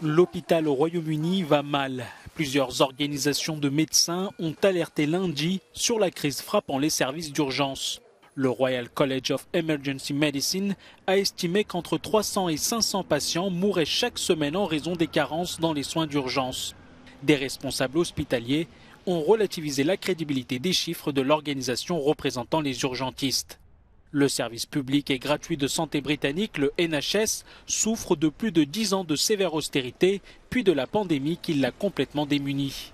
L'hôpital au Royaume-Uni va mal. Plusieurs organisations de médecins ont alerté lundi sur la crise frappant les services d'urgence. Le Royal College of Emergency Medicine a estimé qu'entre 300 et 500 patients mouraient chaque semaine en raison des carences dans les soins d'urgence. Des responsables hospitaliers ont relativisé la crédibilité des chiffres de l'organisation représentant les urgentistes. Le service public et gratuit de santé britannique, le NHS, souffre de plus de 10 ans de sévère austérité, puis de la pandémie qui l'a complètement démuni.